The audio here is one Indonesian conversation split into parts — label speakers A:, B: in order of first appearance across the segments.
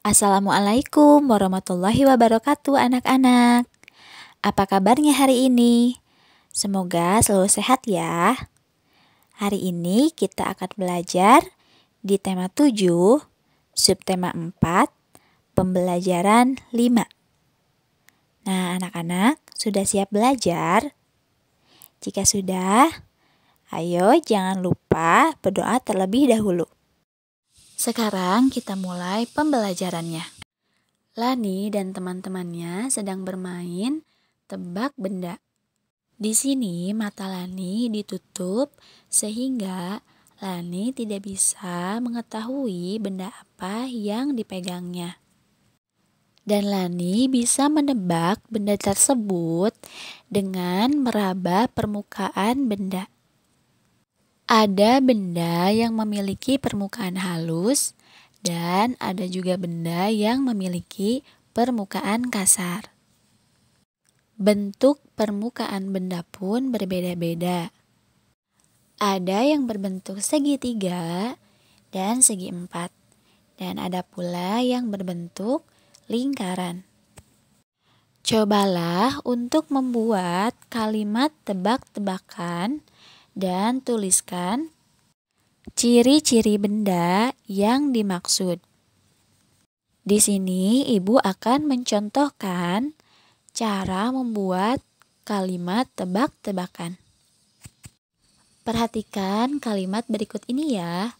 A: Assalamualaikum warahmatullahi wabarakatuh anak-anak. Apa kabarnya hari ini? Semoga selalu sehat ya. Hari ini kita akan belajar di tema 7, subtema 4, pembelajaran 5. Nah, anak-anak sudah siap belajar? Jika sudah, ayo jangan lupa berdoa terlebih dahulu. Sekarang kita mulai pembelajarannya. Lani dan teman-temannya sedang bermain tebak benda. Di sini mata Lani ditutup sehingga Lani tidak bisa mengetahui benda apa yang dipegangnya. Dan Lani bisa menebak benda tersebut dengan meraba permukaan benda. Ada benda yang memiliki permukaan halus dan ada juga benda yang memiliki permukaan kasar. Bentuk permukaan benda pun berbeda-beda. Ada yang berbentuk segitiga dan segi empat, dan ada pula yang berbentuk lingkaran. Cobalah untuk membuat kalimat tebak-tebakan dan tuliskan ciri-ciri benda yang dimaksud. Di sini, ibu akan mencontohkan cara membuat kalimat tebak-tebakan. Perhatikan kalimat berikut ini ya.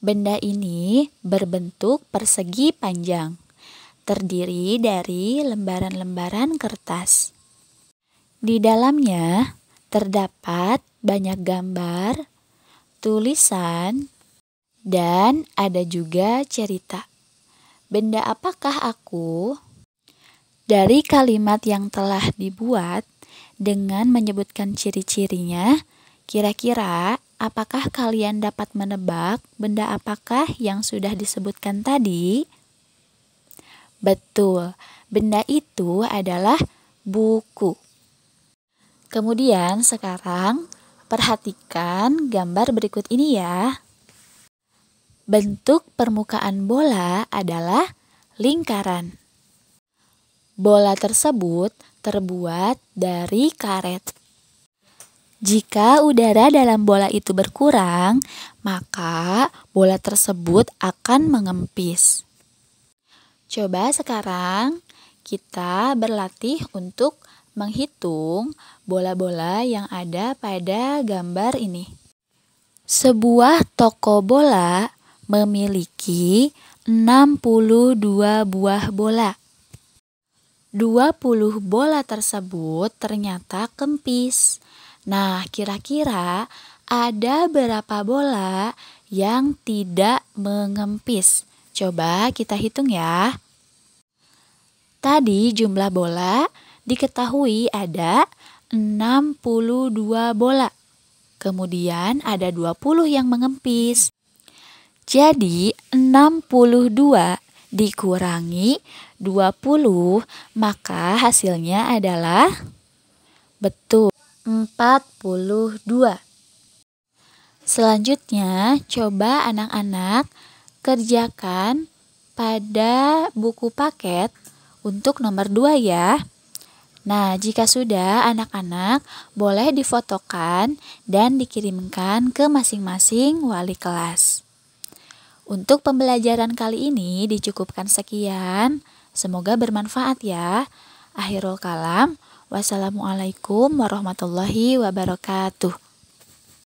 A: Benda ini berbentuk persegi panjang, terdiri dari lembaran-lembaran kertas. Di dalamnya Terdapat banyak gambar, tulisan, dan ada juga cerita. Benda apakah aku? Dari kalimat yang telah dibuat dengan menyebutkan ciri-cirinya, kira-kira apakah kalian dapat menebak benda apakah yang sudah disebutkan tadi? Betul, benda itu adalah buku. Kemudian sekarang perhatikan gambar berikut ini ya. Bentuk permukaan bola adalah lingkaran. Bola tersebut terbuat dari karet. Jika udara dalam bola itu berkurang, maka bola tersebut akan mengempis. Coba sekarang kita berlatih untuk menghitung bola-bola yang ada pada gambar ini. Sebuah toko bola memiliki 62 buah bola. 20 bola tersebut ternyata kempis. Nah, kira-kira ada berapa bola yang tidak mengempis? Coba kita hitung ya. Tadi jumlah bola diketahui ada 62 bola. Kemudian ada 20 yang mengempis. Jadi 62 dikurangi 20 maka hasilnya adalah betul 42. Selanjutnya coba anak-anak kerjakan pada buku paket untuk nomor 2 ya. Nah, jika sudah, anak-anak boleh difotokan dan dikirimkan ke masing-masing wali kelas. Untuk pembelajaran kali ini dicukupkan sekian. Semoga bermanfaat ya. Akhirul kalam. Wassalamualaikum warahmatullahi wabarakatuh.